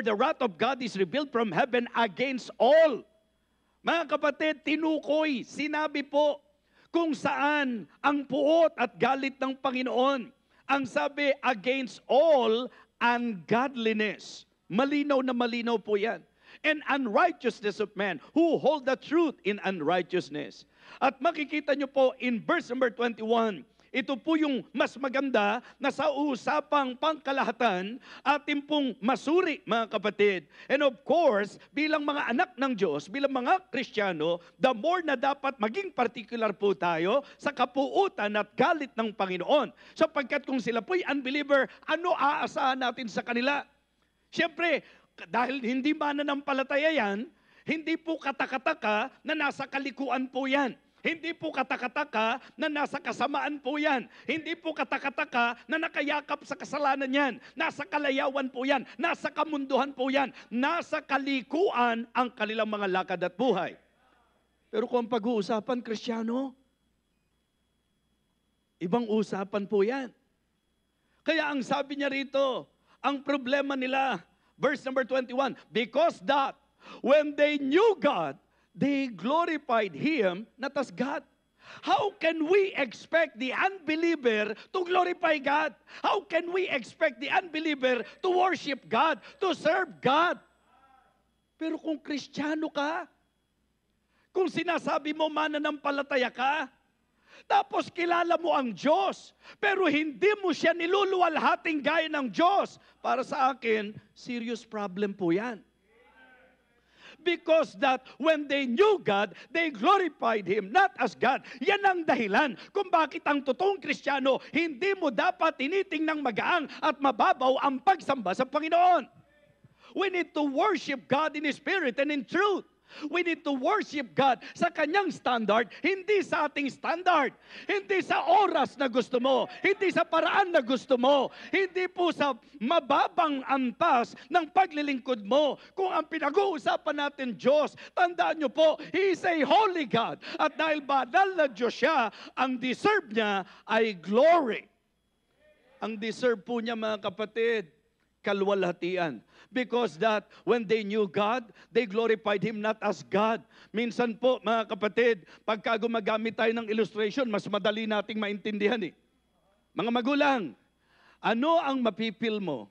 the wrath of God is revealed from heaven against all. Mga kapatid, tinukoy, sinabi po kung saan ang puot at galit ng Panginoon. Ang sabi, against all ungodliness. Malinaw na malinaw po yan. And unrighteousness of men who hold the truth in unrighteousness. At makikita nyo po in verse number 21, ito po yung mas maganda na sa usapang pangkalahatan atin pong masuri mga kapatid. And of course, bilang mga anak ng Diyos, bilang mga Kristiyano, the more na dapat maging particular po tayo sa kapuutan at galit ng Panginoon. Sapagkat kung sila po'y unbeliever, ano aasahan natin sa kanila? Siyempre, dahil hindi mananampalataya yan, hindi po katakataka na nasa kalikuan po yan. Hindi po katakataka na nasa kasamaan po yan. Hindi po katakataka na nakayakap sa kasalanan yan. Nasa kalayawan po yan. Nasa kamunduhan po yan. Nasa kalikuan ang kanilang mga lakad at buhay. Pero kung pag-uusapan, Kristiyano, ibang usapan po yan. Kaya ang sabi niya rito, ang problema nila, verse number 21, because that when they knew God, they glorified Him, not as God. How can we expect the unbeliever to glorify God? How can we expect the unbeliever to worship God, to serve God? Pero kung Kristiyano ka, kung sinasabi mo mananampalataya ka, tapos kilala mo ang Diyos, pero hindi mo siya niluluwalhating gaya ng Diyos. Para sa akin, serious problem po yan because that when they knew God, they glorified Him, not as God. Yan ang dahilan kung bakit ang totoong Kristiyano, hindi mo dapat tinitingnang magaang at mababaw ang pagsamba sa Panginoon. We need to worship God in Spirit and in truth. We need to worship God sa kanyang standard, hindi sa ating standard. Hindi sa oras na gusto mo, hindi sa paraan na gusto mo, hindi po sa mababang antas ng paglilingkod mo. Kung ang pinag-uusapan natin Diyos, tandaan niyo po, He is a holy God. At dahil banal na Diyos siya, ang deserve niya ay glory. Ang deserve po niya mga kapatid, kalwalhatian because that when they knew God, they glorified Him not as God. Minsan po, mga kapatid, pagka gumagamit tayo ng illustration, mas madali nating maintindihan eh. Mga magulang, ano ang mapipil mo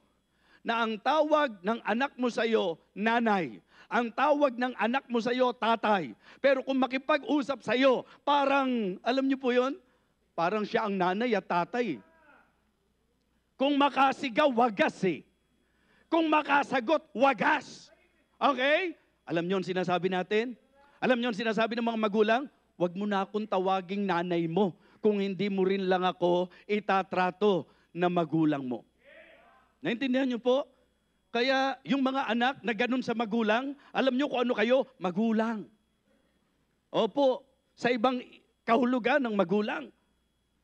na ang tawag ng anak mo sa iyo, nanay? ang tawag ng anak mo sa iyo, tatay. Pero kung makipag-usap sa iyo, parang, alam niyo po yon, Parang siya ang nanay at tatay. Kung makasigaw, wagas eh. Kung makasagot, wagas. Okay? Alam niyo ang sinasabi natin? Alam niyo ang sinasabi ng mga magulang? Huwag mo na akong tawaging nanay mo kung hindi mo rin lang ako itatrato na magulang mo. Naintindihan niyo po? Kaya yung mga anak na ganun sa magulang, alam niyo kung ano kayo? Magulang. Opo, sa ibang kahulugan ng magulang.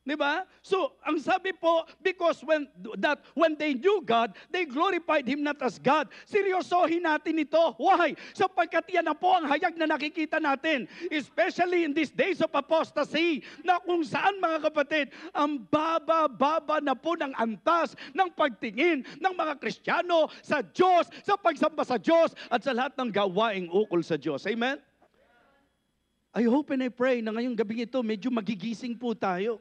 Di ba? So, ang sabi po, because when, that when they knew God, they glorified Him not as God. Seryosohin natin ito. Why? Sapagkat yan na po ang hayag na nakikita natin. Especially in these days of apostasy, na kung saan mga kapatid, ang baba-baba na po ng antas ng pagtingin ng mga Kristiyano sa Diyos, sa pagsamba sa Diyos, at sa lahat ng gawaing ukol sa Diyos. Amen? I hope and I pray na ngayong gabi ito, medyo magigising po tayo.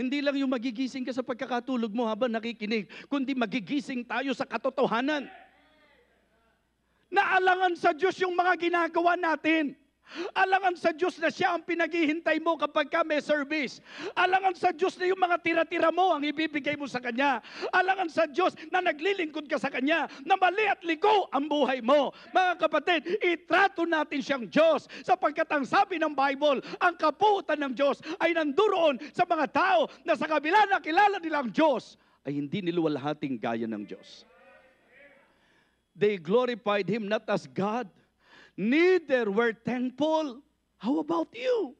Hindi lang yung magigising ka sa pagkakatulog mo habang nakikinig, kundi magigising tayo sa katotohanan. Naalangan sa Diyos yung mga ginagawa natin. Alangan sa Diyos na siya ang pinaghihintay mo kapag ka may service. Alangan sa Diyos na yung mga tira-tira mo ang ibibigay mo sa Kanya. Alangan sa Diyos na naglilingkod ka sa Kanya, na mali at liko ang buhay mo. Mga kapatid, itrato natin siyang Diyos sapagkat ang sabi ng Bible, ang kapuutan ng Diyos ay nanduroon sa mga tao na sa kabila na kilala nilang Diyos ay hindi niluwalhating gaya ng Diyos. They glorified Him not as God, neither were thankful. How about you?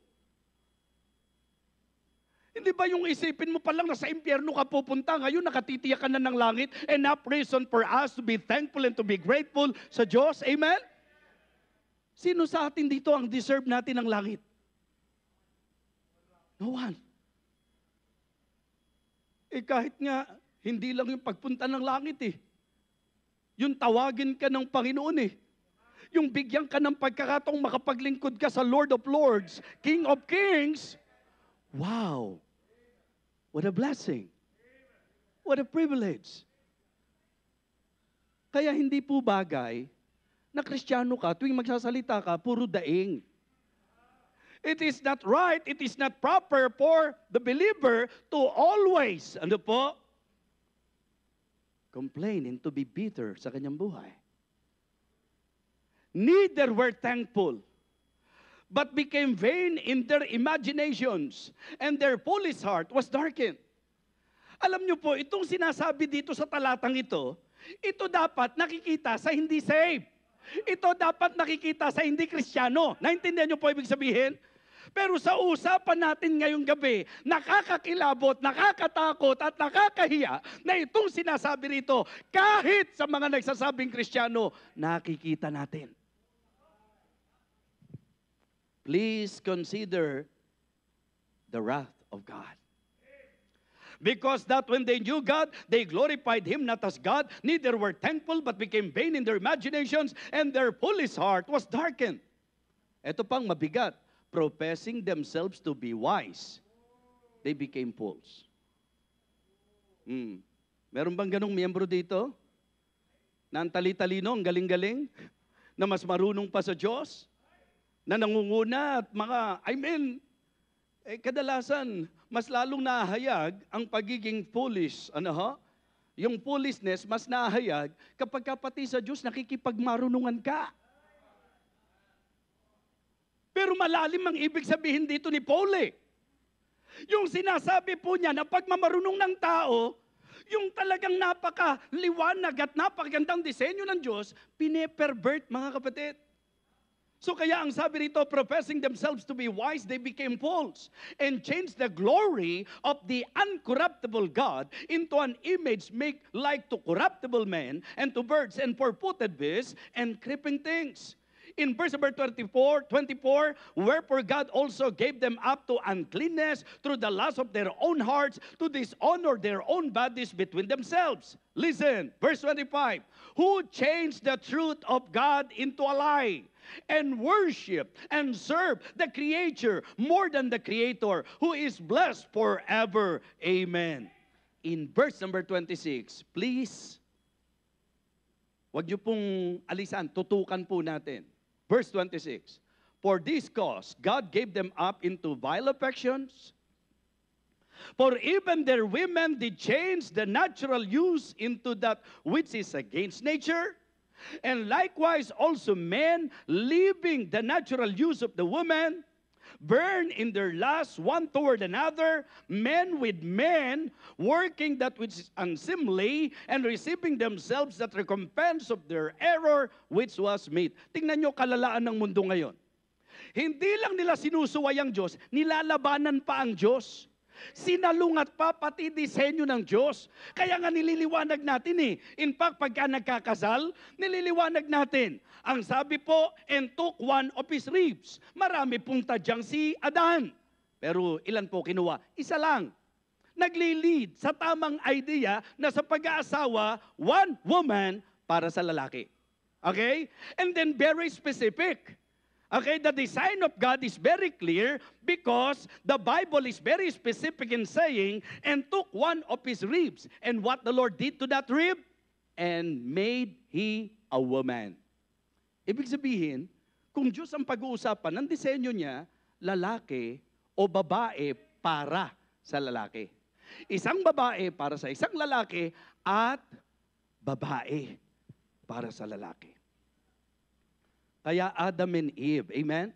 Hindi ba yung isipin mo pa lang na sa impyerno ka pupunta, ngayon nakatitiyak ka na ng langit, enough reason for us to be thankful and to be grateful sa Diyos. Amen? Sino sa atin dito ang deserve natin ng langit? No one. Eh kahit nga, hindi lang yung pagpunta ng langit eh. Yung tawagin ka ng Panginoon eh yung bigyan ka ng pagkakataong makapaglingkod ka sa Lord of Lords, King of Kings. Wow! What a blessing! What a privilege! Kaya hindi po bagay na kristyano ka, tuwing magsasalita ka, puro daing. It is not right, it is not proper for the believer to always, ano po, complain and to be bitter sa kanyang buhay neither were thankful, but became vain in their imaginations, and their foolish heart was darkened. Alam nyo po, itong sinasabi dito sa talatang ito, ito dapat nakikita sa hindi saved. Ito dapat nakikita sa hindi kristyano. Naintindihan nyo po ibig sabihin? Pero sa usapan natin ngayong gabi, nakakakilabot, nakakatakot at nakakahiya na itong sinasabi rito, kahit sa mga nagsasabing kristyano, nakikita natin please consider the wrath of God. Because that when they knew God, they glorified Him not as God, neither were thankful, but became vain in their imaginations, and their foolish heart was darkened. Ito pang mabigat. Professing themselves to be wise, they became fools. Hmm. Meron bang ganong miyembro dito? Na ang tali-talino, ang galing-galing, na mas marunong pa sa Diyos? na nangunguna at mga, I mean, eh, kadalasan, mas lalong nahayag ang pagiging foolish, ano ho? Yung foolishness, mas nahayag kapag kapati sa Diyos, nakikipagmarunungan ka. Pero malalim ang ibig sabihin dito ni Paul eh. Yung sinasabi po niya na pagmamarunong ng tao, yung talagang napaka liwanag at napakagandang disenyo ng Diyos, pinepervert mga kapatid. So kaya ang sabi rito, professing themselves to be wise, they became fools and changed the glory of the uncorruptible God into an image made like to corruptible men and to birds and four-footed beasts and creeping things. In verse number 24, 24, wherefore God also gave them up to uncleanness through the lust of their own hearts to dishonor their own bodies between themselves. Listen, verse 25, who changed the truth of God into a lie and worship and serve the Creator more than the Creator who is blessed forever. Amen. In verse number 26, please, wag niyo pong alisan, tutukan po natin. Verse 26, For this cause God gave them up into vile affections, for even their women did change the natural use into that which is against nature, And likewise also men, leaving the natural use of the woman, burn in their lust one toward another, men with men, working that which is unseemly, and receiving themselves that recompense of their error which was made. Tingnan nyo kalalaan ng mundo ngayon. Hindi lang nila sinusuway ang Diyos, nilalabanan pa ang Diyos. Sinalungat pa pati disenyo ng Diyos. Kaya nga nililiwanag natin eh. In fact, pagka nagkakasal, nililiwanag natin. Ang sabi po, and took one of his ribs. Marami pong tadyang si Adan. Pero ilan po kinuha? Isa lang nagli-lead sa tamang idea na sa pag-aasawa, one woman para sa lalaki. Okay? And then very specific. Okay, the design of God is very clear because the Bible is very specific in saying, and took one of his ribs. And what the Lord did to that rib? And made he a woman. Ibig sabihin, kung Diyos ang pag-uusapan, ng disenyo niya, lalaki o babae para sa lalaki. Isang babae para sa isang lalaki at babae para sa lalaki. Kaya Adam and Eve. Amen?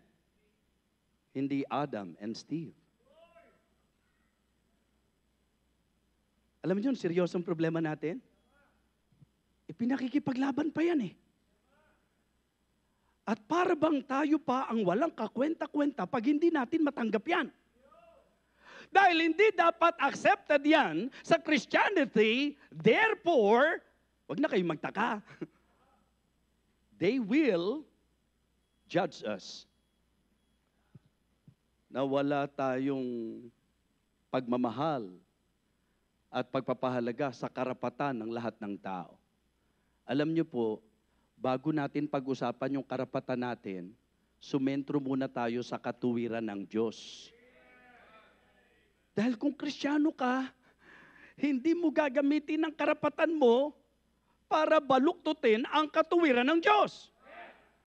Hindi Adam and Steve. Alam niyo, seryosong problema natin. E pa yan eh. At para bang tayo pa ang walang kakwenta-kwenta pag hindi natin matanggap yan. Dahil hindi dapat accepted yan sa Christianity, therefore, wag na kayong magtaka. They will judge us na wala tayong pagmamahal at pagpapahalaga sa karapatan ng lahat ng tao. Alam niyo po, bago natin pag-usapan yung karapatan natin, sumentro muna tayo sa katuwiran ng Diyos. Dahil kung krisyano ka, hindi mo gagamitin ang karapatan mo para baluktutin ang katuwiran ng Diyos.